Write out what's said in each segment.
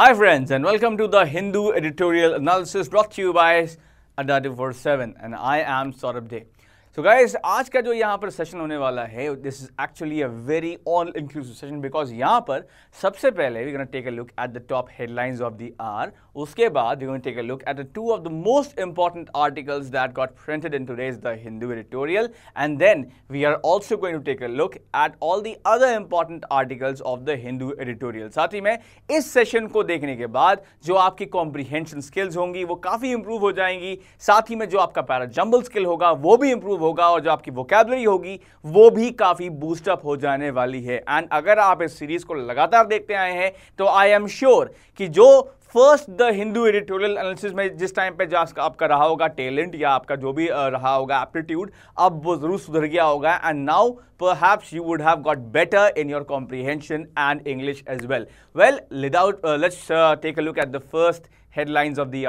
Hi friends and welcome to the Hindu editorial analysis brought to you by Adda 47 and I am Saurabh Day. So guys आज का जो यहाँ पर session होने वाला है this is actually a very all inclusive session because यहाँ पर सबसे पहले we take a look at the top headlines of the hour उसके बाद we take a look at the two of the most important articles that got printed in rage the Hindu editorial and then we are also going to take a look at all the other important articles of the Hindu editorial साथ ही में इस session को देखने के बाद जो आपकी कॉम्प्रीहेंशन स्किल्स होंगी वो काफ़ी इंप्रूव हो जाएंगी साथ ही में जो आपका पैरा जम्बल स्किल होगा वो भी इंप्रूव इंप्रूव होगा और जो आपकी वोकेबलरी होगी वो भी काफ़ी बूस्टअप हो जाने वाली है एंड अगर आप इस सीरीज़ को लगातार देखते आए हैं तो आई एम श्योर कि जो first the Hindu editorial analysis में जिस टाइम पे जो आपका रहा होगा टैलेंट या आपका जो भी रहा होगा एप्टीट्यूड अब वो ज़रूर सुधर गया होगा and now perhaps you would have got better in your comprehension and English as well. Well without, uh, let's uh, take a look at the first headlines of the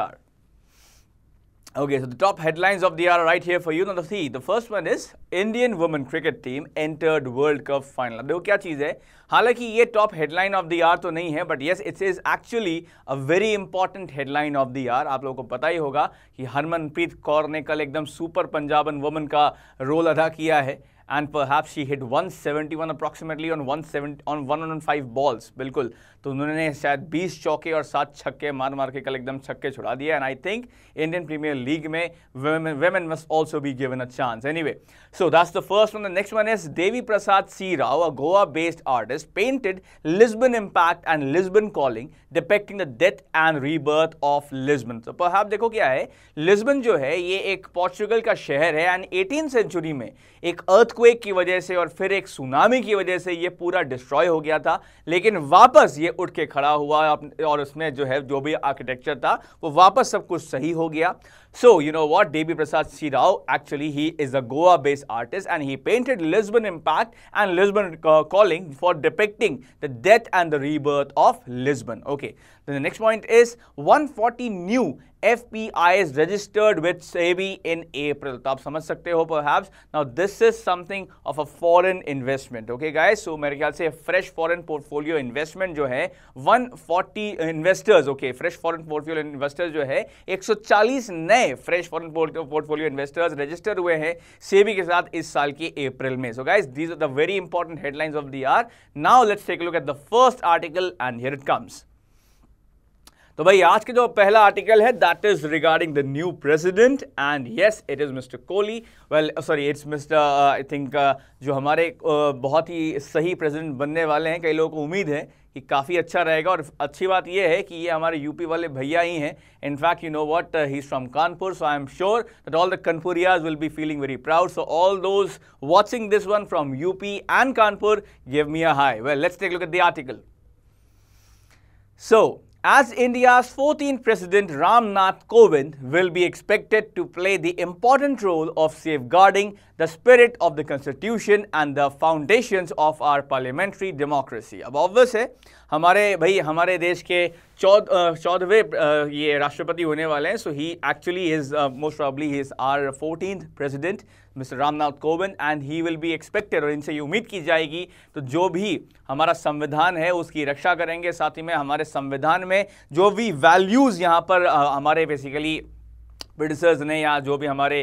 Okay, so the top headlines of the hour are right here for you. Now, see, the first one is Indian women cricket team entered World Cup final. देखो क्या चीज़ है हालांकि ये top headline of the hour तो नहीं है but yes it's is actually a very important headline of the hour आप लोगों को पता ही होगा कि हरमनप्रीत कौर ने कल एकदम सुपर पंजाबन वुमन का रोल अदा किया है and perhaps she hit 171 approximately on 170 on 105 balls बिल्कुल तो उन्होंने शायद 20 चौके और सात छक्के मार मार के कल एकदम छक्के छुड़ा दिया and I think Indian Premier League में women must also be given a chance anyway so that's the first one the next one is Devi Prasad C Rao a Goa based artist painted Lisbon impact and Lisbon calling depicting the death and rebirth of Lisbon तो आप देखो क्या है Lisbon जो है ये एक Portugal का शहर है एंड एटीन सेंचुरी में एक अर्थक्वेक की वजह से और फिर एक सुनामी की वजह से ये पूरा डिस्ट्रॉय हो गया था लेकिन वापस ये ये उठ के खड़ा हुआ और उसमें जो है जो भी आर्किटेक्चर था वो वापस सब कुछ सही हो गया So, you know what, Devi Prasad Sirao, actually he is a Goa-based artist and he painted Lisbon Impact and Lisbon uh, Calling for depicting the death and the rebirth of Lisbon. Okay, then the next point is 140 new FPIs registered with SEBI in April. Top summer समझ सकते perhaps. Now this is something of a foreign investment. Okay guys, so मेरे ख्याल से fresh foreign portfolio investment जो 140 investors, okay, fresh foreign portfolio investors जो है 140 नए नए fresh foreign portfolio investors register हुए हैं सेबी के साथ इस साल की अप्रैल में so guys these are the very important headlines of the hour now let's take look at the first article and here it comes तो भाई आज के जो पहला आर्टिकल है that is regarding the new president and yes it is mister Kohli well sorry it's mister I think जो हमारे uh, बहुत ही सही प्रेसिडेंट बनने वाले हैं कई लोगों को उम्मीद है कि काफ़ी अच्छा रहेगा और अच्छी बात यह है कि ये हमारे यूपी वाले भैया ही हैं in fact you know what he from Kanpur so I am sure that all the कनपुरियाज will be feeling very proud so all those watching this one from UP and Kanpur give me a high well let's take look at the article so as India's 14th President Ram Nath Kovind will be expected to play the important role of safeguarding the spirit of the constitution and the foundations of our parliamentary democracy. Above all, say. हमारे भाई हमारे देश के चौदह चौदहवें ये राष्ट्रपति होने वाले हैं so he actually is most probably he is our fourteen president mister Ramnath Kovind and he will be expected और इनसे ये उम्मीद की जाएगी तो जो भी हमारा संविधान है उसकी रक्षा करेंगे साथ ही में हमारे संविधान में जो भी वैल्यूज़ यहाँ पर हमारे बेसिकली ब्रिटिशर्स ने या जो भी हमारे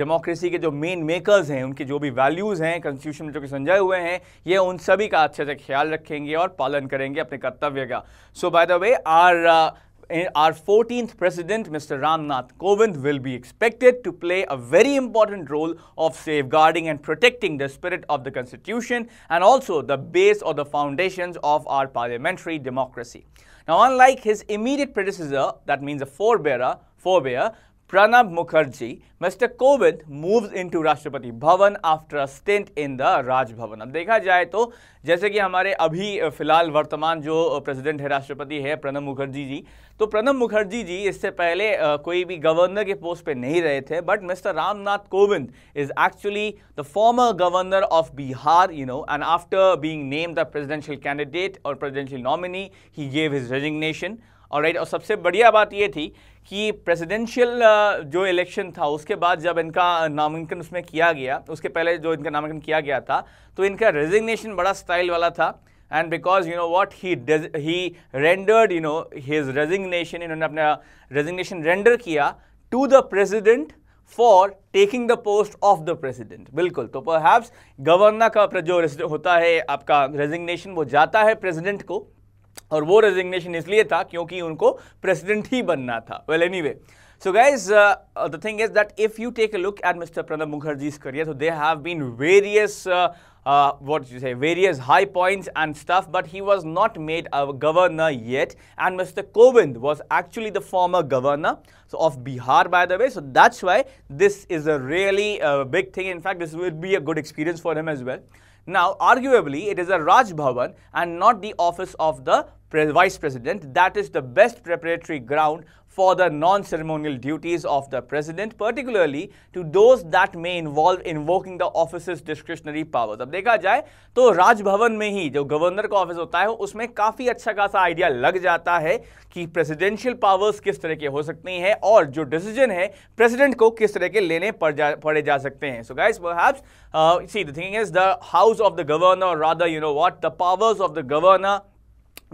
डेमोक्रेसी के जो मेन मेकर्स हैं उनके जो भी वैल्यूज़ हैं कॉन्स्टिट्यूशन में जो कि समझाए हुए हैं ये उन सभी का अच्छे से ख्याल रखेंगे और पालन करेंगे अपने कर्तव्य का so by the way our our fourteen president mister Ramnath Kovind will be expected to play a very important role of safeguarding and protecting the spirit of the constitution and also the base of the foundation of our parliamentary democracy now unlike his immediate predecessor that means a फोर बेरा phobia, Pranab Mukherjee, Mr. Kovind moves into Rashtrapati Bhavan after a stint in the Raj Bhavan. अब देखा जाए तो जैसे कि हमारे अभी फिलहाल वर्तमान जो प्रेसिडेंट है राष्ट्रपति है प्रणब मुखर्जी जी तो प्रणब मुखर्जी जी इससे पहले कोई भी गवर्नर के पोस्ट पे नहीं रहे थे but mister Ramnath Kovind is actually the former governor of Bihar you know and after being name the presidential candidate और presidential nominee he gave his resignation और राइट और सबसे बढ़िया बात ये थी कि प्रेसिडेंशियल uh, जो इलेक्शन था उसके बाद जब इनका uh, नामांकन उसमें किया गया उसके पहले जो इनका नामांकन किया गया था तो इनका रेजिग्नेशन बड़ा स्टाइल वाला था and because you know what he he rendered you know his resignation इन्होंने अपना रेजिग्नेशन रेंडर किया to the president for taking the post of the president बिल्कुल तो पर गवर्नर का जो होता है आपका रेजिग्नेशन वो जाता है प्रेजिडेंट को और वो रेजिग्नेशन इसलिए था क्योंकि उनको प्रेसिडेंट ही बनना था well anyway so guys the thing is that if you take a look at mister Pranab Mukherjee's career so there have been various uh, uh, what you say, various high points and stuff, but he was not made a governor yet. And Mr. Kovind was actually the former governor so of Bihar, by the way. So that's why this is a really uh, big thing. In fact, this would be a good experience for him as well. Now, arguably, it is a Raj Bhavan and not the office of the Vice President, that is the best preparatory ground for the non-ceremonial duties of the President, particularly to those that may involve invoking the office's discretionary powers. ab dekha jaye to Raj Bhavan में ही जो governor का office होता है उसमें काफ़ी अच्छा खासा आइडिया लग जाता है कि प्रेसिडेंशियल पावर्स किस तरह के हो सकती हैं और जो डिसीजन है प्रेसिडेंट को किस तरह के लेने पड़ जा पड़े जा सकते हैं so guys perhaps see the thing is the house of the governor rather you know what the powers of the governor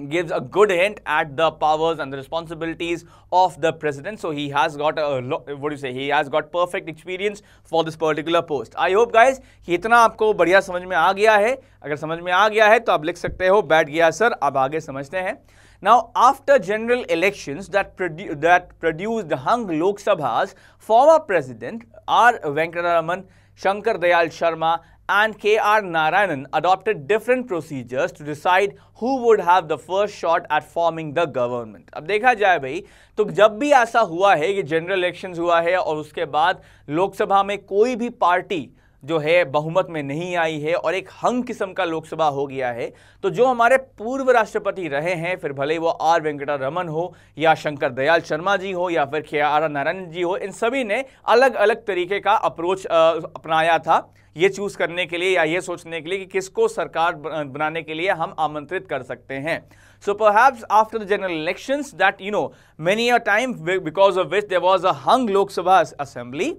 gives a good hint at the powers and the responsibilities of the president. So he has got a what do you say? He has got perfect experience for this particular post. I hope guys ki itna aapko badhiya samajh mein aa gaya hai agar samajh mein aa gaya hai to aap likh sakte ho बैठ gaya sir ab aage samajhte hain Now, after general elections that, produ that produced hung Lok Sabhas, former president R. Venkataraman, Shankar Dayal Sharma and K.R. Narayanan adopted different procedures to decide who would have the first shot at forming the government. अब देखा जाए भाई तो जब भी ऐसा हुआ है कि general elections हुआ है और उसके बाद लोकसभा में कोई भी party जो है बहुमत में नहीं आई है और एक हंग किस्म का लोकसभा हो गया है तो जो हमारे पूर्व राष्ट्रपति रहे हैं फिर भले वो आर वेंकटा रमन हो या शंकर दयाल शर्मा जी हो या फिर के आर नारायण जी हो इन सभी ने अलग अलग तरीके का अप्रोच अपनाया था ये चूज करने के लिए या ये सोचने के लिए कि किसको सरकार बनाने के लिए हम आमंत्रित कर सकते हैं so perhaps after the general elections that you know many a time because of which there was a hung Lok Sabha assembly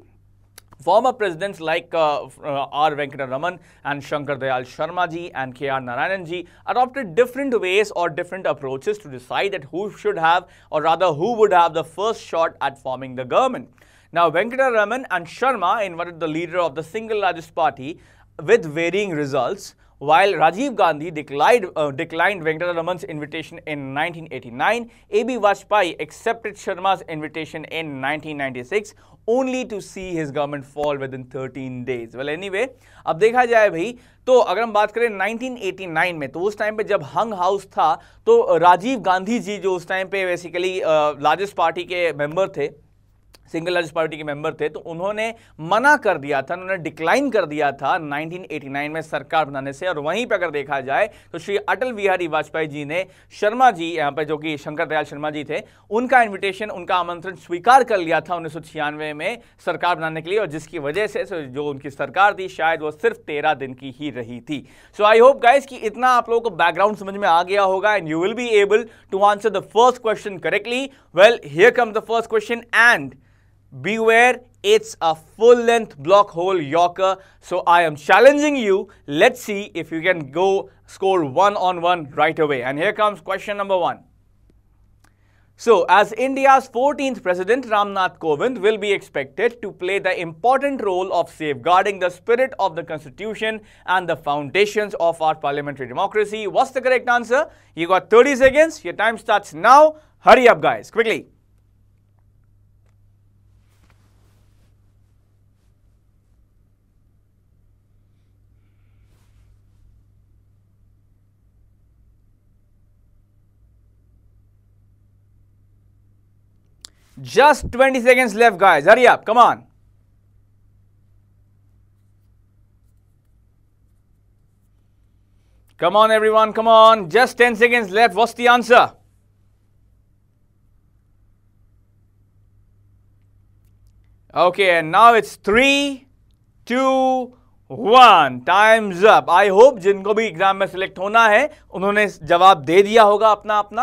Former presidents like uh, uh R. Raman and Shankar Dayal Sharma ji and K.R. Narayanan ji adopted different ways or different approaches to decide that who should have or rather who would have the first shot at forming the government. Now, Raman and Sharma invited the leader of the single largest party with varying results While Rajiv Gandhi declined, uh, declined venkata ramans invitation in 1989, A.B. Vajpayee accepted Sharma's invitation in 1996 only to see his government fall within 13 days. Well, anyway, अब देखा जाए भाई तो अगर हम बात करें 1989 में तो उस टाइम पे जब हंग हाउस था तो राजीव गांधी जी जो उस टाइम पे बेसिकली लार्जेस्ट पार्टी के मेंबर थे सिंगल लार्जेस्ट पार्टी के मेंबर थे तो उन्होंने मना कर दिया था उन्होंने डिक्लाइन कर दिया था 1989 में सरकार बनाने से और वहीं पर अगर देखा जाए तो श्री अटल बिहारी वाजपेयी जी ने शर्मा जी यहाँ पर जो कि शंकर दयाल शर्मा जी थे उनका इन्विटेशन उनका आमंत्रण स्वीकार कर लिया था उन्नीस में सरकार बनाने के लिए और जिसकी वजह से जो उनकी सरकार थी शायद वो सिर्फ तेरह दिन की ही रही थी सो आई होप गाइज कि इतना आप लोगों को बैकग्राउंड समझ में आ गया होगा and you will be able to answer the first question correctly well here come the first question and beware it's a full length block hole yorker so i am challenging you let's see if you can go score one on one right away and here comes question number one so as india's 14th president ramnath kovind will be expected to play the important role of safeguarding the spirit of the constitution and the foundations of our parliamentary democracy what's the correct answer you got 30 seconds your time starts now hurry up guys quickly Just 20 seconds left, guys. Hurry up. Come on. Come on, everyone. Come on. Just 10 seconds left. What's the answer? Okay, and now it's 3, 2, one times up I hope जिनको भी exam में select होना है उन्होंने जवाब दे दिया होगा अपना अपना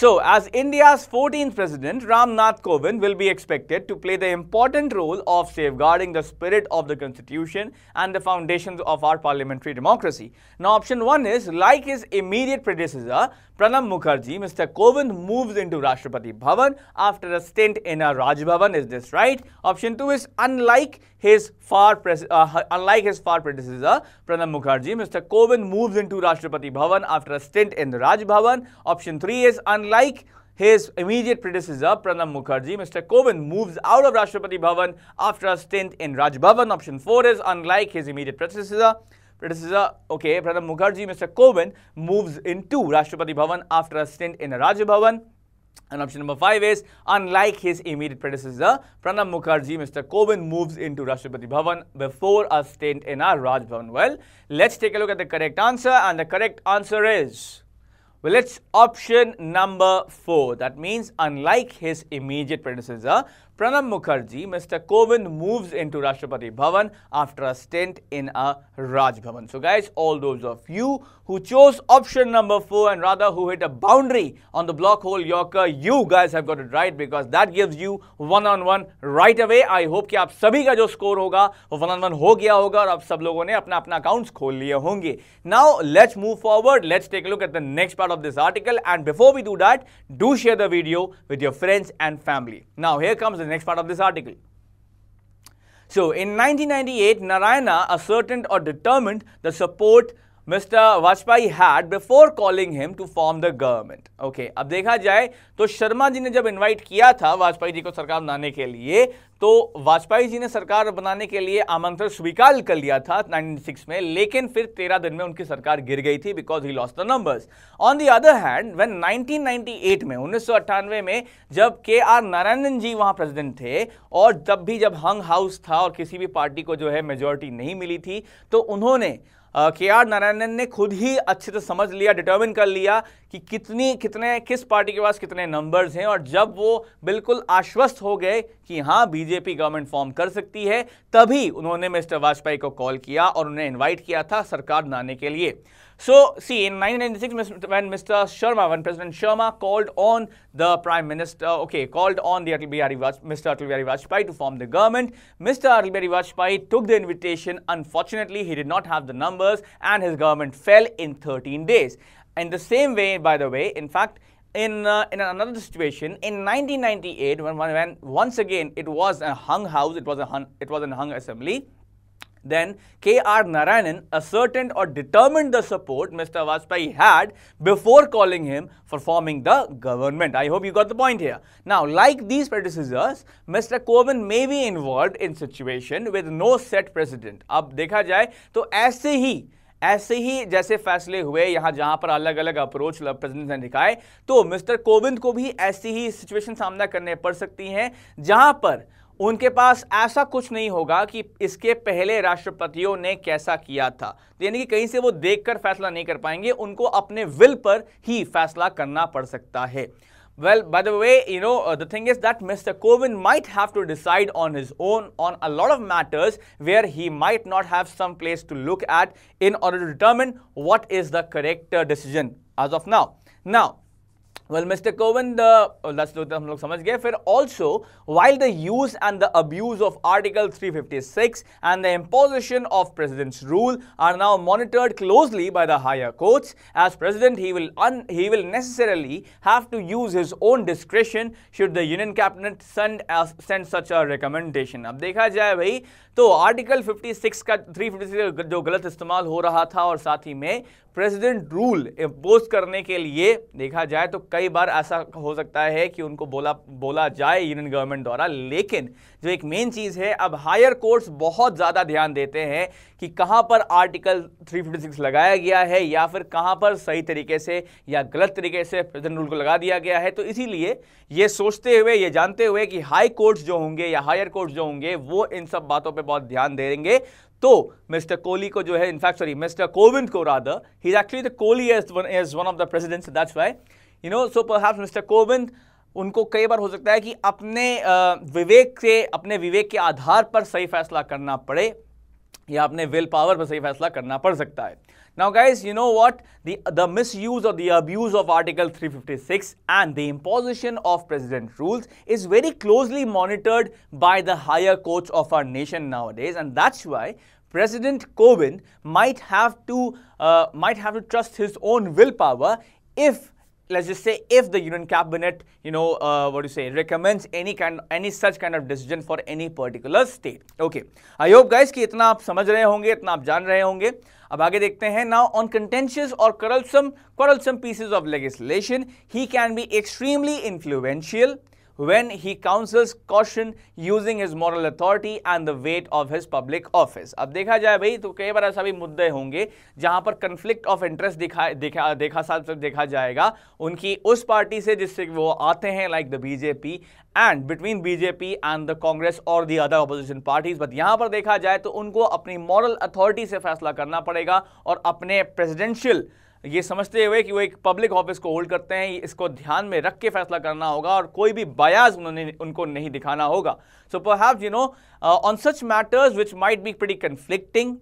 So, as India's 14th president, Ramnath Kovind will be expected to play the important role of safeguarding the spirit of the constitution and the foundations of our parliamentary democracy. Now, option 1 is, like his immediate predecessor, Pranam Mukherjee, Mr. Kovind moves into Rashtrapati Bhavan after a stint in a Raj Bhavan. Is this right? Option 2 is, unlike his far uh, unlike his far predecessor Pranab Mukherjee, Mr. Kovind moves into Rashtrapati Bhavan after a stint in the Raj Bhavan. Option 3 is unlike his immediate predecessor Pranab Mukherjee, Mr. Kovind moves out of Rashtrapati Bhavan after a stint in Raj Bhavan. Option 4 is unlike his immediate predecessor predecessor, okay, Pranab Mukherjee, Mr. Kovind moves into Rashtrapati Bhavan after a stint in Raj Bhavan. And option number five is, unlike his immediate predecessor, Pranab Mukherjee, Mr. Kovind moves into Rashtrapati Bhavan before a stint in our Raj Bhavan. Well, let's take a look at the correct answer and the correct answer is... Well, it's option number four. That means, unlike his immediate predecessor, Pranam Mukherjee, Mr. Kovind moves into Rashtrapati Bhavan after a stint in a Raj Bhavan. So guys, all those of you who chose option number 4 and rather who hit a boundary on the block hole Yorker, you guys have got it right because that gives you one-on-one -on -one right away. I hope that आप सभी का जो score होगा वो one Now, one हो गया होगा और आप सब लोगों ने अपना अपना अकाउंट्स खोल लिए होंगे now let's move forward let's take look at the next part of this article and before we do the next part of this article. So in 1998, Narayana ascertained or determined the support mister Vajpayee had before calling him to form the government okay अब देखा जाए तो शर्मा जी ने जब invite किया था वाजपेयी जी को सरकार बनाने के लिए तो वाजपेयी जी ने सरकार बनाने के लिए आमंत्रण स्वीकार कर लिया था 96 में लेकिन फिर 13 दिन में उनकी सरकार गिर गई थी because he lost the numbers on the other hand when 1998 में उन्नीस में जब के आर नारायणन जी वहां प्रेसिडेंट थे और तब भी जब हंग हाउस था और किसी भी पार्टी को जो है मेजोरिटी नहीं मिली थी तो उन्होंने के आर नारायणन ने खुद ही अच्छे से समझ लिया डिटर्मिन कर लिया कि कितनी कितने किस पार्टी के पास कितने नंबर्स हैं और जब वो बिल्कुल आश्वस्त हो गए कि हाँ बीजेपी गवर्नमेंट फॉर्म कर सकती है तभी उन्होंने मिस्टर वाजपेयी को कॉल किया और उन्हें इन्वाइट किया था सरकार बनाने के लिए So, see, in 1996, when Mr. Sharma, when President Sharma called on the Prime Minister, okay, called on the Atal Bihari Mr. Atal Bihari Vajpayee to form the government, Mr. Atal Bihari Vajpayee took the invitation. Unfortunately, he did not have the numbers and his government fell in 13 days. In the same way, by the way, in fact, in, uh, in another situation in 1998 when, when once again it was a hung house it was a hung, it was a hung assembly Then K.R. Narayanan ascertained or determined the support Mr. Vajpayee had before calling him for forming the government. I hope you got the point here. Now, like these predecessors, Mr. Corbyn may be involved in situation with no set president. ab dekha jaye to aise hi ऐसे ही जैसे फैसले हुए यहां जहां पर अलग अलग approach president ने दिखाए तो मिस्टर कोविंद को भी ऐसी ही सिचुएशन सामना करने पड़ सकती हैं जहां पर उनके पास ऐसा कुछ नहीं होगा कि इसके पहले राष्ट्रपतियों ने कैसा किया था यानी कि कहीं से वो देखकर फैसला नहीं कर पाएंगे उनको अपने विल पर ही फैसला करना पड़ सकता है well by the way you know the thing is that mister Kovind might have to decide on his own on a lot of matters where he might not have some place to look at in order to determine what is the correct decision as of now now well, Mr. Koven, the oh, that's तो हम लोग समझ also while the use and the abuse of Article 356 and the imposition of President's rule are now monitored closely by the higher courts, as President he will un, he will necessarily have to use his own discretion should the Union Cabinet send as, send such a recommendation. अब देखा जाए भाई तो article 56 का 356 का जो गलत इस्तेमाल हो रहा था और साथ ही में प्रेसिडेंट रूल इम्पोज करने के लिए देखा जाए तो कई बार ऐसा हो सकता है कि उनको बोला बोला जाए यूनियन गवर्नमेंट द्वारा लेकिन जो एक मेन चीज़ है अब हायर कोर्ट्स बहुत ज़्यादा ध्यान देते हैं कि कहाँ पर आर्टिकल 356 लगाया गया है या फिर कहाँ पर सही तरीके से या गलत तरीके से प्रेजिडेंट रूल को लगा दिया गया है तो इसीलिए ये सोचते हुए ये जानते हुए कि हाई कोर्ट्स जो होंगे या हायर कोर्ट्स जो होंगे वो इन सब बातों पर बहुत ध्यान दे देंगे तो मिस्टर कोहली को जो है इनफैक्ट सॉरी मिस्टर कोविंद को rather he is actually the Kohli as one as one of the presidents that's why you know so पर मिस्टर कोविंद उनको कई बार हो सकता है कि अपने विवेक से अपने विवेक के आधार पर सही फैसला करना पड़े या अपने विल पावर पर सही फैसला करना पड़ सकता है Now guys, you know what? The, the misuse or the abuse of Article 356 and the imposition of president rules is very closely monitored by the higher courts of our nation nowadays and that's why President Corbyn might have to uh, might have to trust his own willpower if let's just say if the union cabinet you know uh, what do you say recommends any kind any such kind of decision for any particular state okay i hope guys ki itna aap samajh rahe honge itna aap jaan rahe honge अब आगे देखते हैं now on contentious और quarrelsome quarrelsome pieces of legislation he can be extremely influential when he counsels caution using his moral authority and the weight of his public office. अब देखा जाए भाई तो कई बार ऐसा भी मुद्दे होंगे जहां पर कंफ्लिक्ट ऑफ इंटरेस्ट दिखा देखा देखा साथ देखा जाएगा उनकी उस पार्टी से जिससे वो आते हैं like the BJP and between BJP and the Congress और the other opposition parties but यहां पर देखा जाए तो उनको अपनी मॉरल अथॉरिटी से फैसला करना पड़ेगा और अपने प्रेसिडेंशियल ये समझते हुए कि वो एक पब्लिक ऑफिस को होल्ड करते हैं इसको ध्यान में रख के फैसला करना होगा और कोई भी बयाज उन्होंने उनको नहीं दिखाना होगा so have you know on such matters which might be pretty conflicting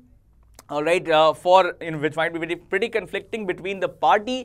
right for in which might be pretty conflicting between the party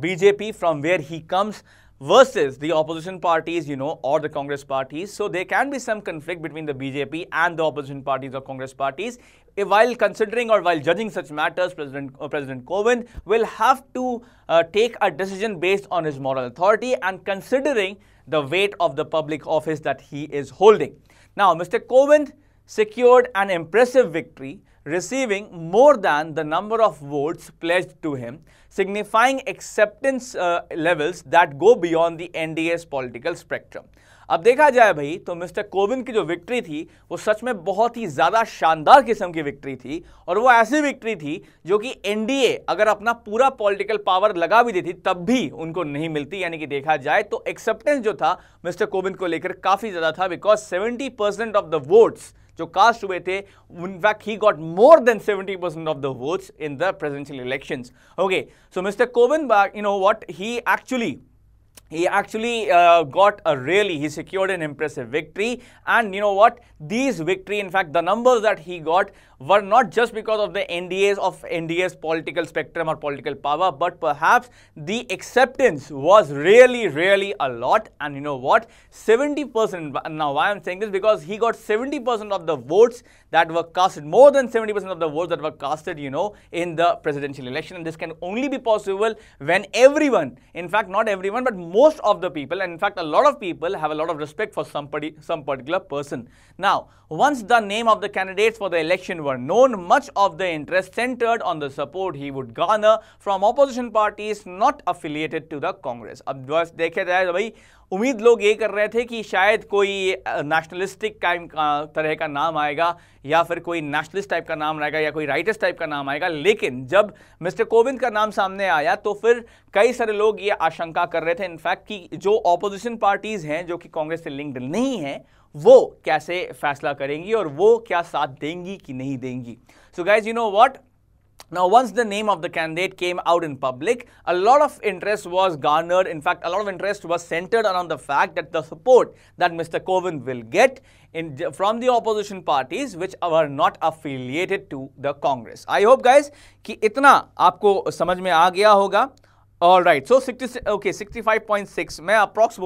BJP from where he comes versus the opposition parties, you know, or the Congress parties. So there can be some conflict between the BJP and the opposition parties or Congress parties. If while considering or while judging such matters, President uh, President Covind will have to uh, take a decision based on his moral authority and considering the weight of the public office that he is holding. Now, Mr. Covind secured an impressive victory receiving more than the number of votes pledged to him, signifying acceptance uh, levels that go beyond the NDA's political spectrum. अब देखा जाए भाई तो mister Kovind की जो victory थी वो सच में बहुत ही ज़्यादा शानदार किस्म की विक्ट्री थी और वो ऐसी विक्ट्री थी जो कि एनडीए अगर अपना पूरा पॉलिटिकल पावर लगा भी देती तब भी उनको नहीं मिलती यानी कि देखा जाए तो एक्सेप्टेंस जो था मिस्टर कोविंद को लेकर काफ़ी ज़्यादा था because seventy percent of the votes जो कास्ट हुए थे in fact he got more than 70 percent of the votes in the presidential elections okay so mister Kovind you know what he actually he actually uh, got a really he secured an impressive victory and you know what these victory in fact the numbers that he got were not just because of the ndas of nda's political spectrum or political power but perhaps the acceptance was really really a lot and you know what 70% now why i'm saying this because he got 70% of the votes that were casted more than 70% of the votes that were casted you know in the presidential election and this can only be possible when everyone in fact not everyone but most of the people, and in fact a lot of people have a lot of respect for somebody, some particular person. Now, once the name of the candidates for the election were known, much of the interest centered on the support he would garner from opposition parties not affiliated to the Congress. भाई उम्मीद लोग ये कर रहे थे कि शायद कोई नेशनलिस्टिक टाइम का तरह का नाम आएगा या फिर कोई नेशनलिस्ट टाइप का नाम आएगा या कोई राइटर्स टाइप का नाम आएगा लेकिन जब मिस्टर कोविंद का नाम सामने आया तो फिर कई सारे लोग ये आशंका कर रहे थे इनफैक्ट कि जो ऑपोजिशन पार्टीज़ हैं जो कि कांग्रेस से लिंक्ड नहीं हैं वो कैसे फैसला करेंगी और वो क्या साथ देंगी कि नहीं देंगी so guys you know what Now, once the name of the candidate came out in public, a lot of interest was garnered. In fact, a lot of interest was centered around the fact that the support that Mr. Coven will get in, from the opposition parties which are not affiliated to the Congress. I hope guys itna इतना आपको समझ में आ गया hoga. All right, so 60, okay, 65.6 मैं approx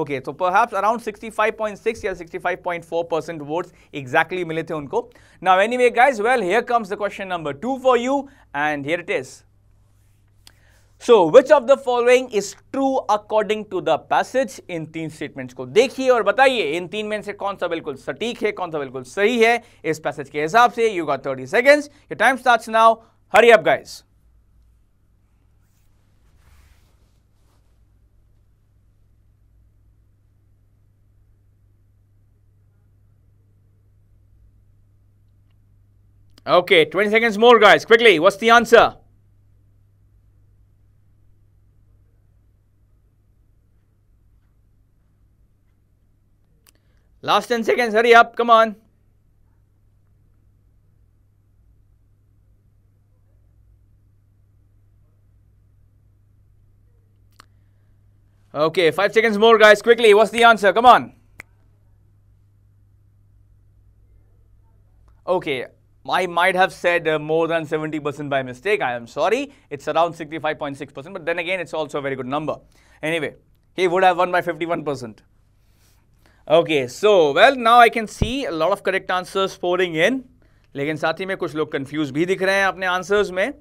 okay तो perhaps around 65.6 या 65.4 percent votes exactly मिले थे उनको now anyway guys well here comes the question number two for you and here it is so which of the following is true according to the passage in तीन statements को देखिए और बताइए इन तीन में से कौन सा बिल्कुल सटीक है कौन सा बिल्कुल सही है इस पैसेज के हिसाब से you got thirty seconds time start now hurry up guys Okay, 20 seconds more, guys. Quickly, what's the answer? Last 10 seconds, hurry up, come on. Okay, 5 seconds more, guys. Quickly, what's the answer? Come on. Okay, I might have said uh, more than 70% by mistake. I am sorry. It's around 65.6%, but then again, it's also a very good number. Anyway, he would have won by 51%. Okay, so, well, now I can see a lot of correct answers pouring in. लेकिन साथ में कुछ लोग confuse भी दिख रहे हैं अपने में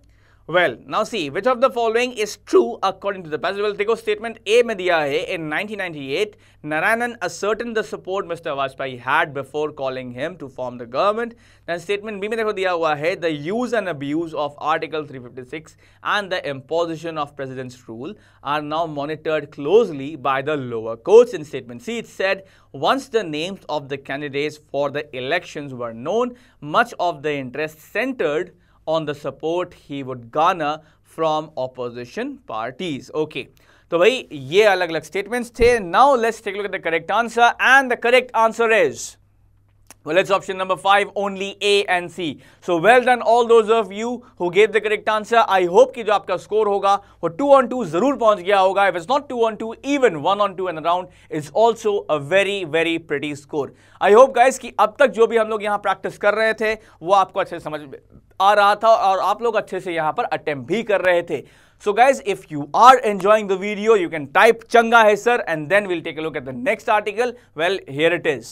well, now see, which of the following is true according to the passage? Well, a statement A में दिया है in 1998, Narayanan ascertained the support Mr. Vajpayee had before calling him to form the government. Then statement B में देखो दिया हुआ है the use and abuse of Article 356 and the imposition of President's rule are now monitored closely by the lower courts. In statement C, it said once the names of the candidates for the elections were known, much of the interest centered on the support he would garner from opposition parties. Okay. So, these are different statements. Now, let's take a look at the correct answer. And the correct answer is... Well, it's option number five, only A and C. So, well done all those of you who gave the correct answer. I hope कि जो आपका score होगा वो to on to जरूर पहुंच गया होगा if it's not two on two even one on two and around is also a very very pretty score i hope guys कि अब तक जो भी हम लोग यहाँ practice कर रहे थे वो आपको अच्छे से समझ आ रहा था और आप लोग अच्छे से यहाँ पर attempt भी कर रहे थे So guys, if you are enjoying the video, you can type Changa Hai sir and then we'll take a look at the next article. Well, here it is.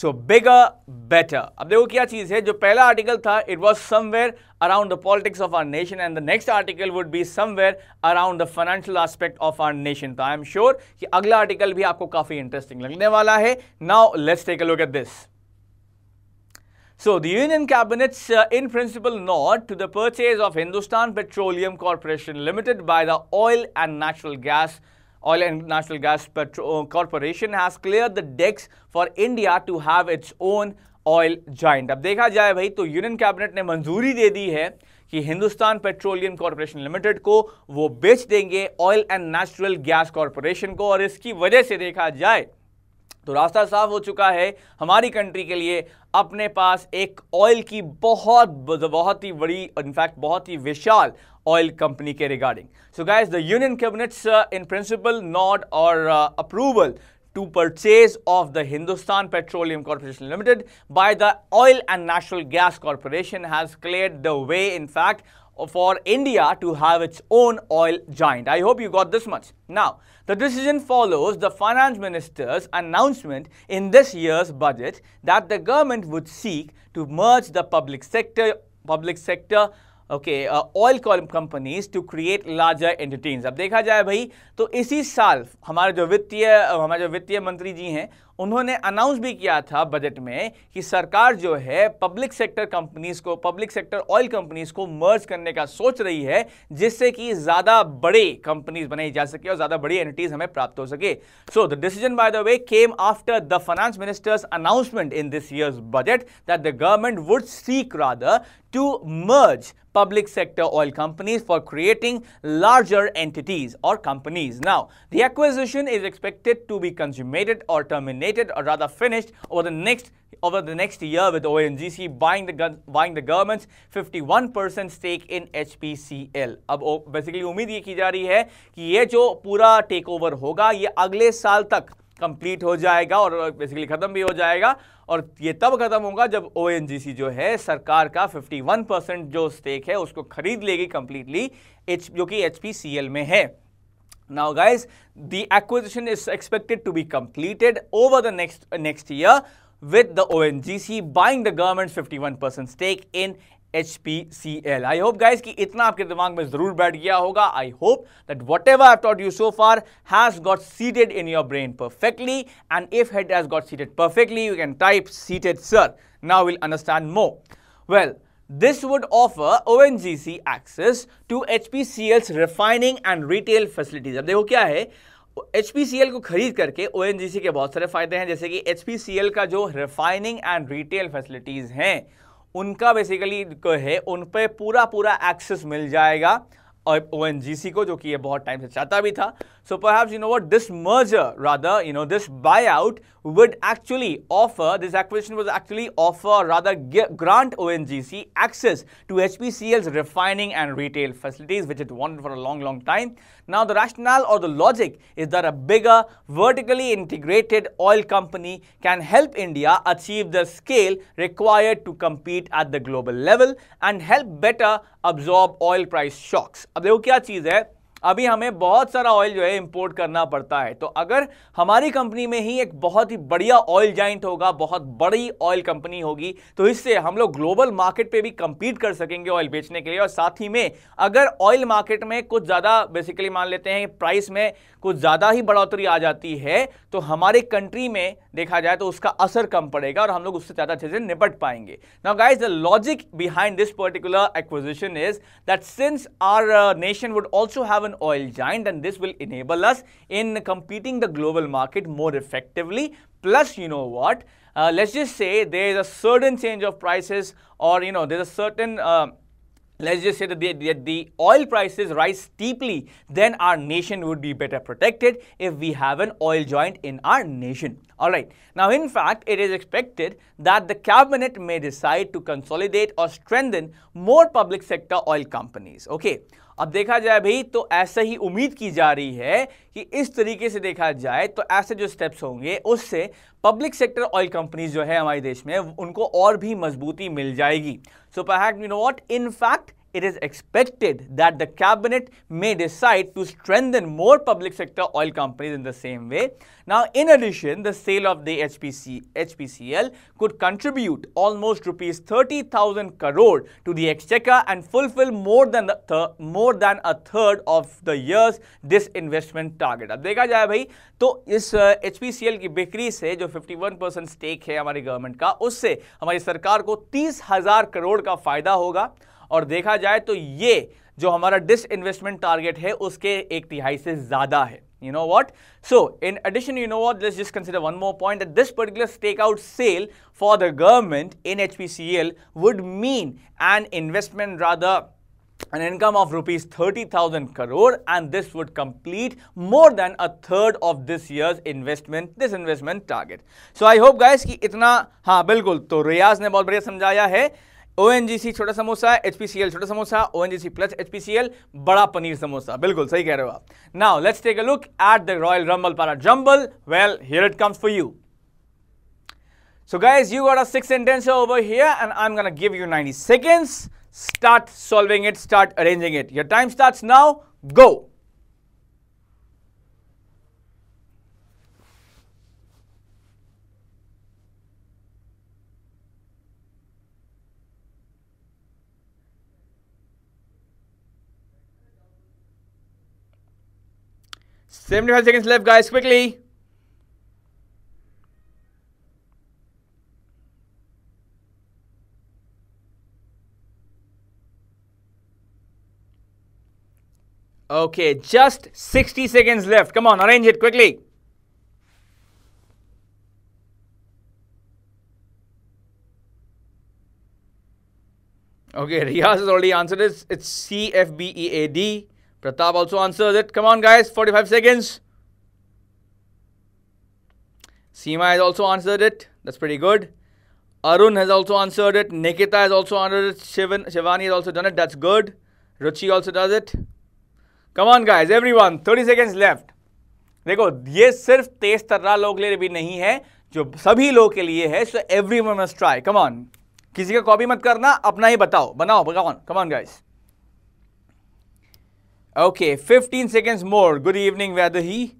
So bigger better अब देखो क्या चीज है जो पहला article था it was somewhere around the politics of our nation and the next article would be somewhere around the financial aspect of our nation तो I am sure कि अगला आर्टिकल भी आपको काफी इंटरेस्टिंग लगने वाला है now let's take a look at this So the Union Cabinet's uh, in principle nod to the purchase of Hindustan Petroleum Corporation Limited by the Oil and Natural Gas Oil and National Gas Petro uh, Corporation has cleared the decks for India to have its own oil joint अब देखा जाए भाई तो union cabinet ने मंजूरी दे दी है कि Hindustan petroleum corporation limited को वो बेच देंगे oil and natural gas corporation को और इसकी वजह से देखा जाए तो रास्ता साफ हो चुका है हमारी कंट्री के लिए अपने पास एक ऑयल की बहुत बहुत ही बड़ी इनफैक्ट बहुत ही विशाल ऑयल कंपनी के regarding so guys the union cabinet in principle not or approval to purchase of the Hindustan petroleum corporation limited by the oil and national gas corporation has clear the way in fact for India to have its own oil giant. I hope you got this much. Now, the decision follows the finance minister's announcement in this year's budget that the government would seek to merge the public sector public sector okay, oil companies to create larger entities अब देखा जाए भाई तो इसी साल हमारे जो वित्तीय हमारे जो वित्तीय उन्होंने अनाउंस भी किया था बजट में कि सरकार जो है पब्लिक सेक्टर कंपनीज को पब्लिक सेक्टर ऑयल कंपनीज को मर्ज करने का सोच रही है जिससे कि ज़्यादा बड़े कंपनीज बनाई जा सके और ज़्यादा बड़ी एंटिटीज हमें प्राप्त हो सके so the decision by the way came after the finance minister's announcement in this year's budget that the government would seek rather to merge public sector oil companies for creating larger entities or companies now the acquisition is expected to be consummated or terminate completed or rather finished over the next over the next year with ONGC buying the buying the government's 51% stake in HPCL. अब basically उम्मीद ये की जा रही है कि ये जो पूरा takeover होगा ये अगले साल तक कंप्लीट हो जाएगा और बेसिकली ख़त्म भी हो जाएगा और ये तब ख़त्म होगा जब ओ जो है सरकार का 51 परसेंट जो स्टेक है उसको खरीद लेगी कंप्लीटली एच जो कि एच में है Now, guys, the acquisition is expected to be completed over the next uh, next year with the ONGC buying the government's 51% stake in HPCL. I hope, guys, that this is I hope that whatever I've taught you so far has got seated in your brain perfectly. And if it has got seated perfectly, you can type seated, sir. Now we'll understand more. Well, This would offer ONGC access to HPCL's refining and retail facilities. अब देखो क्या है H को खरीद करके ओ के बहुत सारे फायदे हैं जैसे कि एच का जो रिफाइनिंग एंड रिटेल फैसिलिटीज़ हैं उनका बेसिकली है उन पर पूरा पूरा एक्सेस मिल जाएगा और ओ को जो कि ये बहुत टाइम से चाहता भी था So perhaps, you know what, this merger, rather, you know, this buyout would actually offer, this acquisition was actually offer, rather, grant ONGC access to HPCL's refining and retail facilities, which it wanted for a long, long time. Now, the rationale or the logic is that a bigger, vertically integrated oil company can help India achieve the scale required to compete at the global level and help better absorb oil price shocks. Now देखो अभी हमें बहुत सारा oil जो है import करना पड़ता है तो अगर हमारी कंपनी में ही एक बहुत ही बढ़िया ऑयल जाइंट होगा बहुत बड़ी ऑयल कंपनी होगी तो इससे हम लोग ग्लोबल मार्केट पे भी कंपीट कर सकेंगे ऑयल बेचने के लिए और साथ ही में अगर ऑयल मार्केट में कुछ ज़्यादा बेसिकली मान लेते हैं प्राइस में कुछ ज़्यादा ही बढ़ोतरी आ जाती है तो हमारे कंट्री में देखा जाए तो उसका असर कम पड़ेगा और हम लोग उससे ज्यादा अच्छे से निपट पाएंगे now guys the logic behind this particular acquisition is that since our nation would also have an oil joint and this will enable us in competing the global market more effectively plus you know what let's just say there is a certain change of prices or you know there a certain let's just say that the, the oil prices rise steeply, then our nation would be better protected if we have an oil joint in our nation. Alright, now in fact, it is expected that the cabinet may decide to consolidate or strengthen more public sector oil companies. Okay, अब देखा जाए भाई तो ऐसे ही उम्मीद की जा रही है कि इस तरीके से देखा जाए तो ऐसे जो स्टेप्स होंगे उससे पब्लिक सेक्टर ऑयल कंपनीज जो है हमारे देश में उनको और भी मजबूती मिल जाएगी सो पर know what in fact it is expected that the cabinet may decide to strengthen more public sector oil companies in the same way. Now, in addition, the sale of the HPC, HPCL could contribute almost rupees 30,000 crore to the exchequer and fulfill more than the more than a third of the year's disinvestment target. अब देखा जाए भाई तो इस HPCL uh, की बिक्री से जो 51 percent stake है हमारी government का उससे हमारी सरकार को 30,000 crore का फायदा होगा और देखा जाए तो ये जो हमारा डिस इन्वेस्टमेंट टारगेट है उसके एक तिहाई से ज़्यादा है you know what so in addition you know what let's just consider one more point that this particular stakeout sale for the government in hpcl would mean an investment rather an income of rupees 30000 crore and this would complete more than a third of this year's investment this investment target so i hope guys ki itna ha bilkul to riyaz ne bahut badhiya samjhaya hai N G C छोटा समोसा H P C L छोटा समोसा O N G C plus H P C L बड़ा पनीर समोसा बिल्कुल सही कह रहे हो आप now let's take a look at the royal rumble para jumble well here it comes for you so guys you got a six sentence over here and I am gonna give you 90 seconds start solving it start arranging it your time starts now go 75 seconds left, guys. Quickly. Okay, just 60 seconds left. Come on, arrange it quickly. Okay, Riaz has already answered It's CFBEAD. Pratap also answers it. Come on, guys. 45 seconds. Seema has also answered it. That's pretty good. Arun has also answered it. Nikita has also answered it. Shivan, Shivani has also done it. That's good. Ruchi also does it. Come on, guys. Everyone. 30 seconds left. देखो ये सिर्फ तेज तर्रा लोग के लिए भी नहीं है जो सभी लोग के लिए है so everyone must try come on किसी का कॉपी मत करना अपना ही बताओ बनाओ come on come on guys Okay, 15 seconds more. Good evening, Vadahi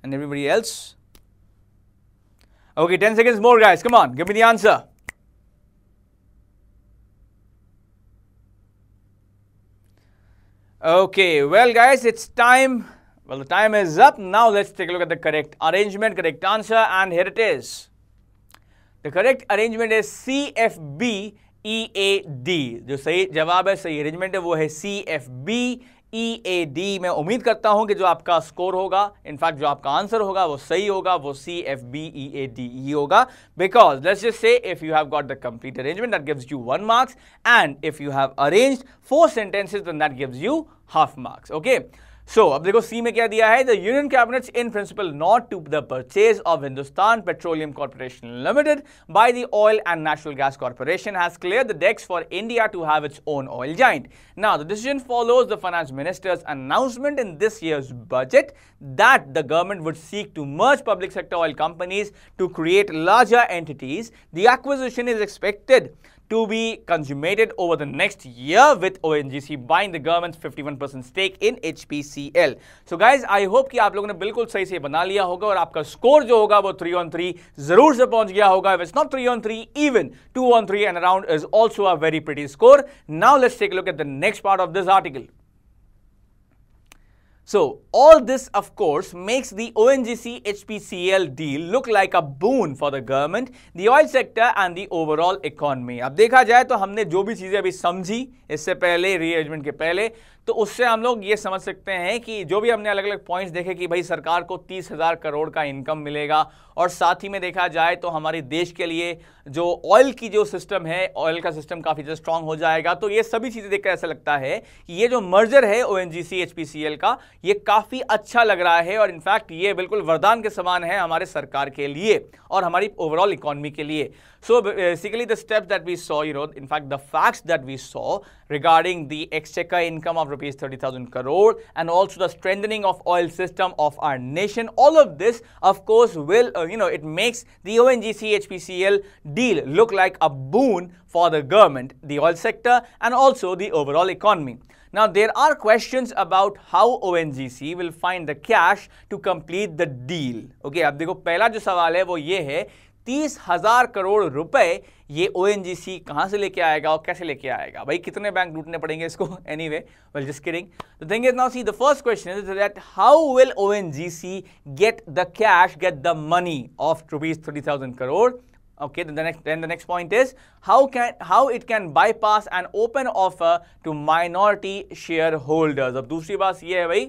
and everybody else. Okay, 10 seconds more, guys. Come on, give me the answer. Okay, well, guys, it's time. Well, the time is up. Now let's take a look at the correct arrangement, correct answer, and here it is. The correct arrangement is C F B E A D. जो सही जवाब है सही arrangement है वो है C F B E A D मैं उम्मीद करता हूं कि जो आपका स्कोर होगा इनफैक्ट जो आपका आंसर होगा वो सही होगा वो C F B E A D E होगा because let's just say if you have got the complete arrangement that gives you one marks and if you have arranged four then that gives you half marks okay so so, अब देखो C में क्या दिया है the union cabinet's in principle not to the purchase of Hindustan petroleum corporation limited by the oil and natural gas corporation has clear the decks for India to have its own oil giant now the decision follows the finance minister's announcement in this year's budget that the government would seek to merge public sector oil companies to create larger entities. The acquisition is expected to be consummated over the next year with ONGC buying the government's 51% stake in HPCL. So guys, I hope कि आप लोगों ने बिल्कुल सही से बना लिया होगा और आपका स्कोर जो होगा वो थ्री ऑन थ्री जरूर से पहुंच गया होगा it's not three on three even two on three and around is also a very pretty score now let's take look at the next part of this article So all this of course makes the ONGC HPCL deal look like a boon for the government, the oil sector and the overall economy. अब देखा जाए तो हमने जो भी चीज़ें अभी समझी इससे पहले रीअरेंजमेंट के पहले तो उससे हम लोग ये समझ सकते हैं कि जो भी हमने अलग अलग पॉइंट्स देखे कि भाई सरकार को तीस हज़ार करोड़ का इनकम मिलेगा और साथ ही में देखा जाए तो हमारे देश के लिए जो ऑयल की जो सिस्टम है ऑयल का सिस्टम काफ़ी ज़्यादा स्ट्रांग हो जाएगा तो ये सभी चीज़ें देखकर ऐसा लगता है कि ये जो मर्जर है ओ एनजीसी का ये काफ़ी अच्छा लग रहा है और इनफैक्ट ये बिल्कुल वरदान के समान है हमारे सरकार के लिए और हमारी ओवरऑल इकोनॉमी के लिए so basically the step that we saw you know in fact the facts that we saw regarding the exchequer income of rupees thirty thousand crore and also the strengthening of oil system of our nation all of this of course will you know, it makes the ONGC-HPCL deal look like a boon for the government, the oil sector and also the overall economy. Now, there are questions about how ONGC will find the cash to complete the deal. Okay, अब देखो पहला जो सवाल है वो ये है तीस हजार करोड़ रुपए ये ओ एन जी सी कहाँ से लेके आएगा और कैसे लेके आएगा भाई कितने बैंक लूटने पड़ेंगे इसको anyway well just kidding the thing is now see the first question is that how will O N G C get the cash get the money of rupees thirty thousand crore okay then next next then the next point is can can how it can bypass an open offer to minority shareholders अब दूसरी बात ये है भाई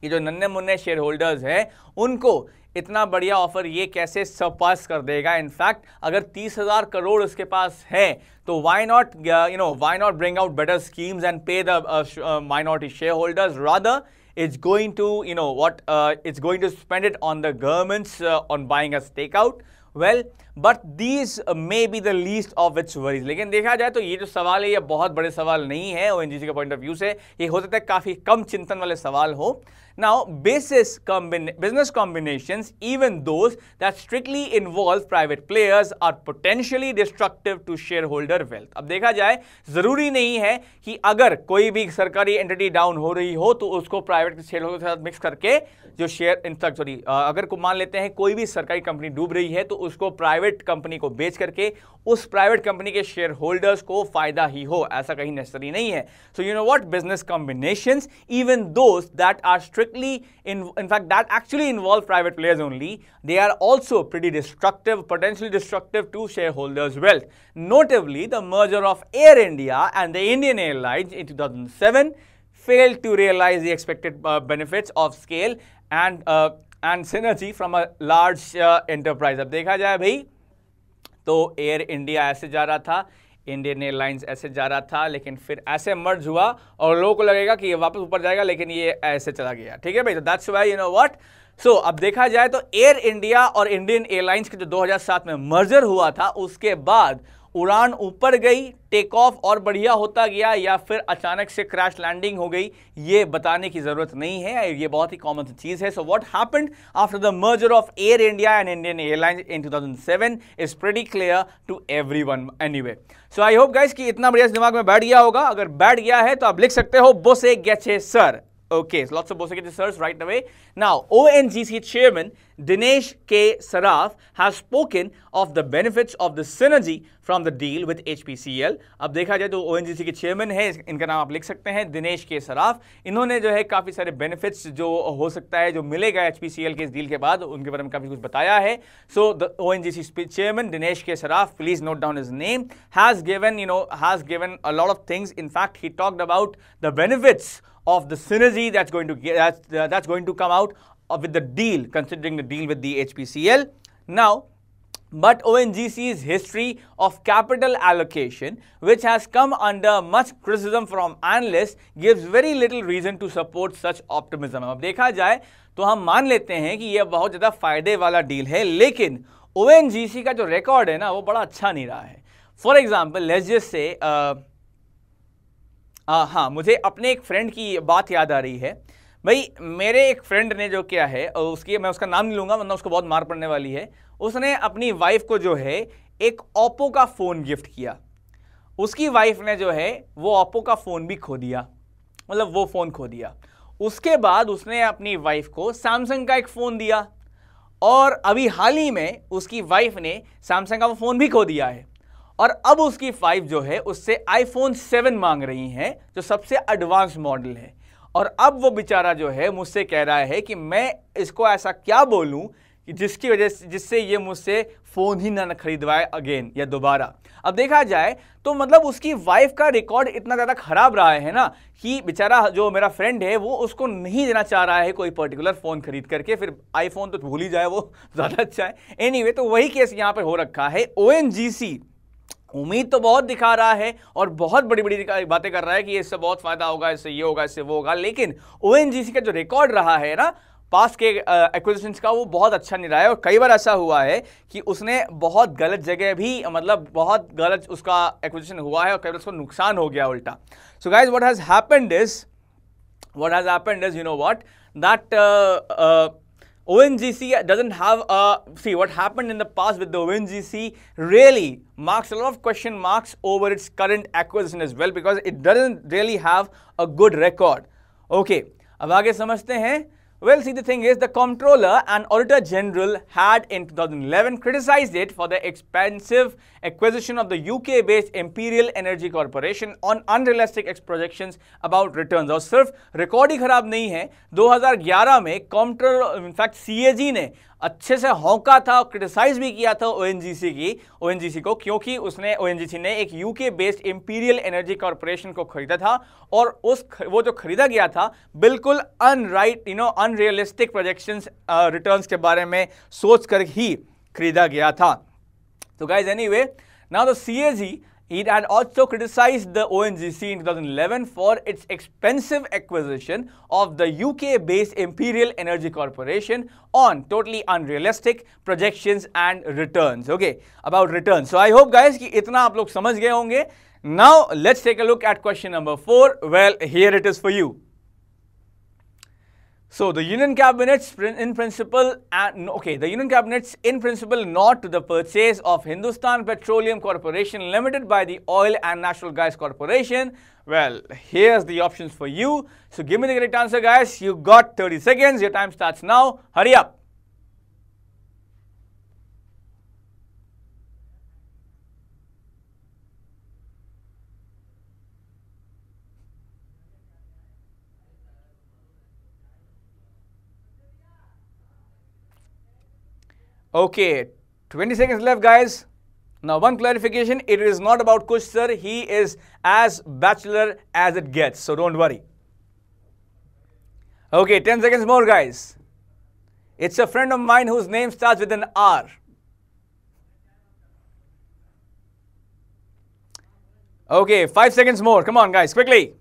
कि जो नन्हे मुन्ने शेयर होल्डर्स हैं उनको इतना बढ़िया ऑफर ये कैसे सरपास कर देगा इनफैक्ट अगर तीस हज़ार करोड़ उसके पास है तो why not you know why not bring out better schemes and pay the minority shareholders rather it's going to you know what it's going to spend it on the government's on buying on buying out well but these may be the least of of worries लेकिन देखा जाए तो ये जो सवाल है ये बहुत बड़े सवाल नहीं है ओ एन जी के पॉइंट ऑफ व्यू से ये हो सकता है काफ़ी कम चिंतन वाले सवाल हो Now, basis combina business combinations, even those that strictly involve private players, are potentially destructive to shareholder wealth. अब देखा जाए ज़रूरी नहीं है कि अगर कोई भी सरकारी एंटिटी डाउन हो रही हो तो उसको प्राइवेट शेयरहोल्डर के साथ मिक्स करके जो शेयर इनफैक्ट सॉरी अगर को मान लेते हैं कोई भी सरकारी कंपनी डूब रही है तो उसको प्राइवेट कंपनी को बेच करके उस प्राइवेट कंपनी के शेयर होल्डर्स को फायदा ही हो ऐसा कहीं नेसेसरी नहीं है so you know what business combination even those that are strictly, in, in fact, that actually involve private players only. They are also pretty destructive, potentially destructive to shareholders' wealth. Notably, the merger of Air India and the Indian Airlines in 2007 failed to realize the expected uh, benefits of scale and uh, and synergy from a large uh, enterprise. अब देखा जाए भाई तो Air India ऐसे जा रहा था Indian airlines ऐसे जा रहा था लेकिन फिर ऐसे मर्ज हुआ और लोगों को लगेगा कि ये वापस ऊपर जाएगा लेकिन ये ऐसे चला गया ठीक है भाई तो that's why you know what so अब देखा जाए तो एयर इंडिया और इंडियन एयरलाइंस के जो दो में मर्जर हुआ था उसके बाद उड़ान ऊपर गई टेक ऑफ और बढ़िया होता गया या फिर अचानक से क्रैश लैंडिंग हो गई ये बताने की ज़रूरत नहीं है ये बहुत ही कॉमन चीज़ है so what happened after the merger of Air India and Indian Airlines in 2007 is pretty clear to everyone anyway so I hope guys कि इतना बढ़िया दिमाग में बैठ गया होगा अगर बैठ गया है तो आप लिख सकते हो बोसे गैचे sir Okay, so lots of Bosakiti sirs right away. Now, ONGC chairman Dinesh K. Saraf has spoken of the benefits of the synergy from the deal with HPCL. अब देखा जाए तो ONGC के chairman है इनका नाम आप लिख सकते हैं दिनेश के सराफ इन्होंने जो है काफ़ी सारे benefits जो हो सकता है जो मिलेगा HPCL के इस deal के बाद उनके बारे में काफ़ी कुछ बताया है so the ONGC chairman Dinesh K. Saraf, please note down his name, has given, you know, has given a lot of things. In fact, he talked about the benefits of the synergy that's going to get that's, uh, that's going to come out with the deal considering the deal with the HPCL now but ONGC's history of capital allocation, which has come under much criticism from analysts, gives very little reason to support such optimism. अब देखा जाए तो हम मान लेते हैं कि यह बहुत ज़्यादा फायदे deal. डील है लेकिन ओ का जो रिकॉर्ड है ना वो बड़ा अच्छा नहीं रहा है for example let just say हाँ हाँ मुझे अपने एक फ्रेंड की बात याद आ रही है भाई मेरे एक फ्रेंड ने जो किया है उसकी मैं उसका नाम नहीं लूँगा वरना उसको बहुत मार पड़ने वाली है उसने अपनी वाइफ को जो है एक ओप्पो का फ़ोन गिफ्ट किया उसकी वाइफ ने जो है वो ओप्पो का फ़ोन भी खो दिया मतलब वो फ़ोन खो दिया उसके बाद उसने अपनी वाइफ को सैमसंग का एक फ़ोन दिया और अभी हाल ही में उसकी वाइफ ने सैमसंग का वो फ़ोन भी खो दिया है और अब उसकी फाइव जो है उससे आईफोन सेवन मांग रही हैं जो सबसे एडवांस मॉडल है और अब वो बेचारा जो है मुझसे कह रहा है कि मैं इसको ऐसा क्या बोलूँ कि जिसकी वजह से जिससे ये मुझसे फ़ोन ही ना खरीदवाए अगेन या दोबारा अब देखा जाए तो मतलब उसकी वाइफ का रिकॉर्ड इतना ज़्यादा ख़राब रहा है ना कि बेचारा जो मेरा फ्रेंड है वो उसको नहीं देना चाह रहा है कोई पर्टिकुलर फ़ोन खरीद करके फिर आईफोन तो भूल ही जाए वो ज़्यादा अच्छा है एनी anyway, तो वही केस यहाँ पर हो रखा है ओ उम्मीद तो बहुत दिखा रहा है और बहुत बड़ी बड़ी बातें कर रहा है कि इससे बहुत फायदा होगा इससे ये होगा इससे वो होगा लेकिन ओ का जो रिकॉर्ड रहा है ना पास के एक्विजिशंस का वो बहुत अच्छा नहीं रहा है और कई बार ऐसा हुआ है कि उसने बहुत गलत जगह भी मतलब बहुत गलत उसका एक्विजिशन हुआ है और कई बार उसको नुकसान हो गया उल्टा so guys what has happened is what has happened is you know what that ONGC doesn't have a, see what happened in the past with the ONGC really marks a lot of question marks over its current acquisition as well because it doesn't really have a good record. Okay, अब आगे समझते हैं well, see, the thing is, the Comptroller and Auditor General had in 2011 criticized it for the expensive acquisition of the UK based Imperial Energy Corporation on unrealistic projections about returns. और sirf, record ही खराब नहीं है 2011 में in fact, सी ने अच्छे से होंका था और क्रिटिसाइज भी किया था ओ की ओ को क्योंकि उसने ओ ने एक UK based Imperial Energy Corporation को खरीदा था और उस वो जो खरीदा गया था बिल्कुल अनराइट you know unrealistic projection returns के बारे में सोच कर ही खरीदा गया था तो guys anyway now the C A G had also criticized the ONGC in 2011 for its expensive acquisition of the UK-based Imperial Energy Corporation on totally unrealistic projections and returns. Okay, about returns. So I hope guys that इतना आप लोग Now let's take a look at question number 4. Well, here it is for you. So the union cabinets in principle and okay, the union cabinets in principle not to the purchase of Hindustan Petroleum Corporation Limited by the Oil and Natural Gas Corporation. Well, here's the options for you. So give me the correct answer, guys. You got 30 seconds. Your time starts now. Hurry up. Okay, 20 seconds left guys. Now one clarification, it is not about Kush sir, he is as bachelor as it gets, so don't worry. Okay, 10 seconds more guys. It's a friend of mine whose name starts with an R. Okay, 5 seconds more, come on guys, quickly.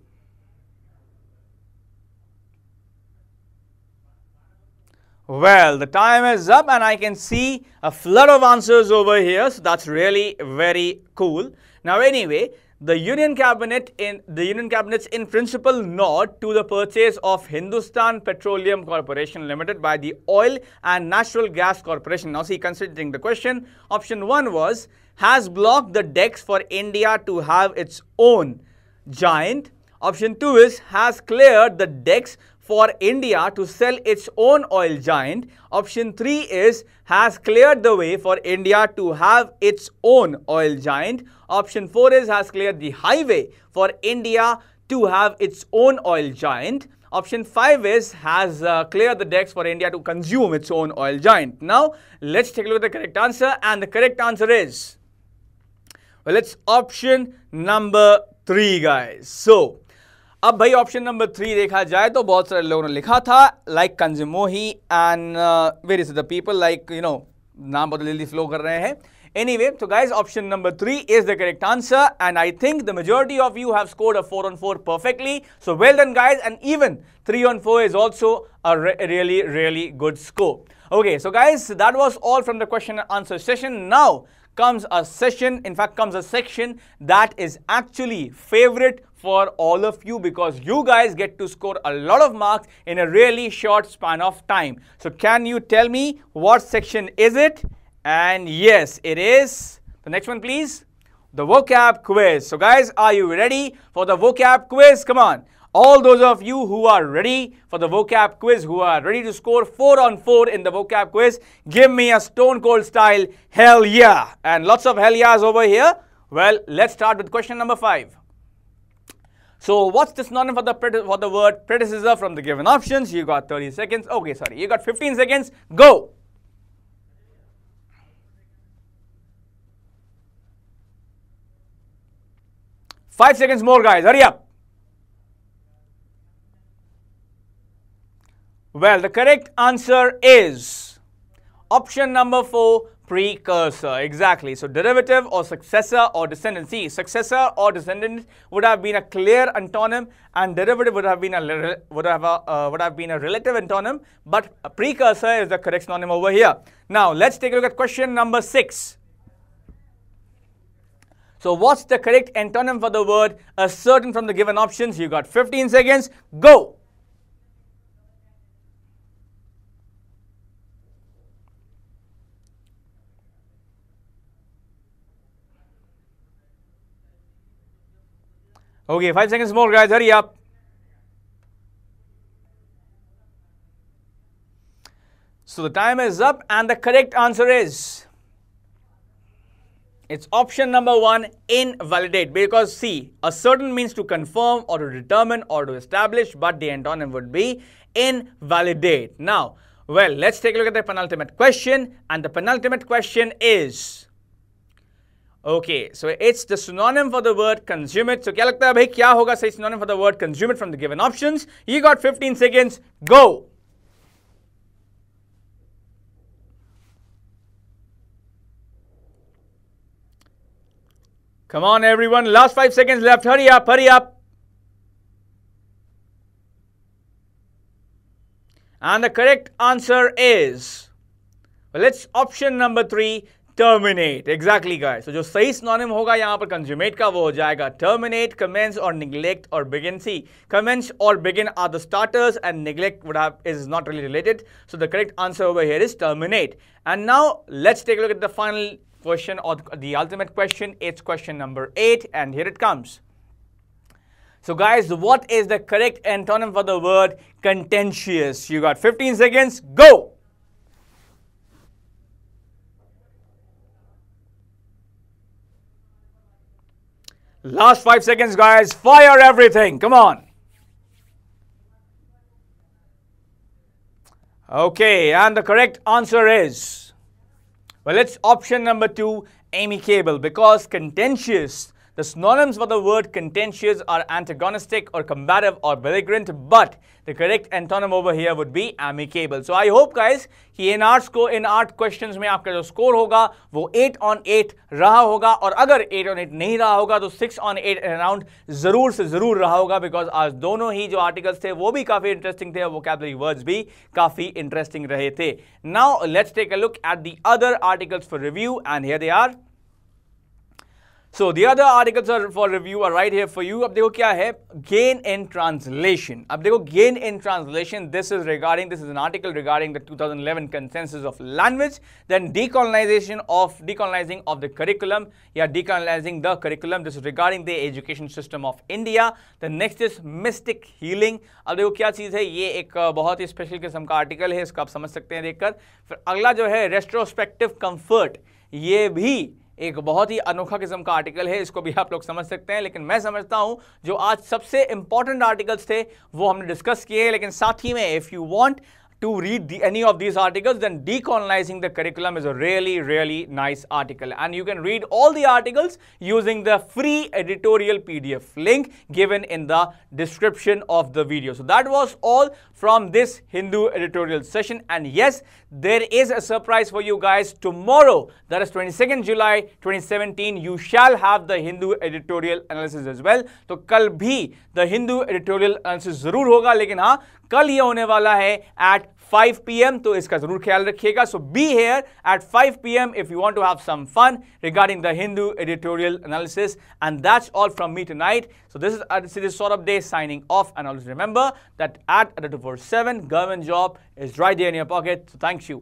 Well, the time is up and I can see a flood of answers over here. So that's really very cool. Now, anyway, the Union Cabinet in the Union Cabinet's in principle nod to the purchase of Hindustan Petroleum Corporation Limited by the Oil and Natural Gas Corporation. Now, see, considering the question, option one was has blocked the decks for India to have its own giant Option 2 is has cleared the decks for India to sell its own oil giant. Option 3 is has cleared the way for India to have its own oil giant. Option 4 is has cleared the highway for India to have its own oil giant. Option 5 is has uh, cleared the decks for India to consume its own oil giant. Now, let's take a look at the correct answer and the correct answer is, well, it's option number 3 guys. So, अब भाई option number three देखा जाए तो बहुत सारे लोगों ने लिखा था लाइक कंज मोही and where is the people like you know नाम बहुत जल्दी फ्लो कर रहे हैं एनी वे तो guys option number three is the correct answer and I think the majority of you have score a four on four perfectly so well done guys and even three on four is also a really really good score okay so guys that was all from the question answer session now comes a session in fact comes a section that is actually favourite for all of you because you guys get to score a lot of marks in a really short span of time. So can you tell me what section is it? And yes, it is. The next one, please. The vocab quiz. So guys, are you ready for the vocab quiz? Come on. All those of you who are ready for the vocab quiz, who are ready to score 4 on 4 in the vocab quiz, give me a stone cold style hell yeah. And lots of hell yeahs over here. Well, let's start with question number 5. So what's the synonym for the, for the word predecessor from the given options? You got 30 seconds. Okay, sorry. You got 15 seconds. Go. Five seconds more, guys. Hurry up. Well, the correct answer is option number four, precursor exactly so derivative or successor or descendant see successor or descendant would have been a clear antonym and derivative would have been a would have a, uh, would have been a relative antonym but a precursor is the correct synonym over here now let's take a look at question number 6 so what's the correct antonym for the word ascertain from the given options you got 15 seconds go Okay, five seconds more, guys. Hurry up. So the time is up, and the correct answer is it's option number one invalidate because see, a certain means to confirm or to determine or to establish, but the antonym would be invalidate. Now, well, let's take a look at the penultimate question, and the penultimate question is Okay, so it's the synonym for the word consume it. So क्या लगता है भाई क्या होगा सही synonym for the word consume it from the given options? You got 15 seconds. Go. Come on, everyone. Last five seconds left. Hurry up, hurry up. And the correct answer is, well, it's option number three, terminate exactly guys तो जो सही स्नोनिम होगा यहाँ पर consummate का वो हो जाएगा terminate commence or neglect or बिगिनसी commence or begin are the starters and neglect would have is not really related so the correct answer over here is terminate and now let's take look at the final question or the ultimate question it's question number 8 and here it comes so guys what is the correct antonym for the word contentious you got 15 seconds go Last five seconds, guys. Fire everything. Come on. Okay, and the correct answer is well, it's option number two, Amy Cable, because contentious the synonyms for the word contentious are antagonistic or combative or belligerent, but the correct antonym over here would be amicable. So I hope guys, ki in our in art questions me, aapka jo score hoga, wo 8 on 8 raha hoga, aur agar 8 on 8 nahi raha hoga, to 6 on 8 around zarur se zarur raha hoga, because aaj dono hi articles the, wo bhi kafi interesting the, vocabulary words bhi kafi interesting Now let's take a look at the other articles for review, and here they are. So the other articles for review are right here for you अब देखो क्या है gain in translation अब देखो gain in translation this is regarding this is an article regarding the 2011 consensus of language then decolonization of decolonizing of the curriculum या decolonizing the curriculum this is regarding the education system of India the next is mystic healing अब देखो क्या चीज़ है ये एक बहुत ही special किस्म का आर्टिकल है इसको आप समझ सकते हैं देखकर फिर अगला जो है रेस्ट्रोस्पेक्टिव कंफर्ट ये भी एक बहुत ही अनोखा किस्म का आर्टिकल है इसको भी आप लोग समझ सकते हैं लेकिन मैं समझता हूं जो आज सबसे इंपॉर्टेंट आर्टिकल्स थे वो हमने डिस्कस किए लेकिन साथ ही में if you want to read the any of this article then decolonizing the curriculum is a really really nice article and you can read all the articles using the free editorial P D F link given in the description of the video so that was all from this Hindu editorial session. And yes, there is a surprise for you guys tomorrow. That is 22nd July 2017. You shall have the Hindu editorial analysis as well. So, कल भी the Hindu editorial analysis जरूर होगा लेकिन हाँ कल ये होने वाला है at 5 p.m. तो इसका जरूर ख्याल रखिएगा so be here at 5 p.m. if you want to have some fun regarding the Hindu editorial analysis. And that's all from me tonight. So this is sort of Day signing off. And always remember that at Editor 7, government job is right there in your pocket. So thanks you.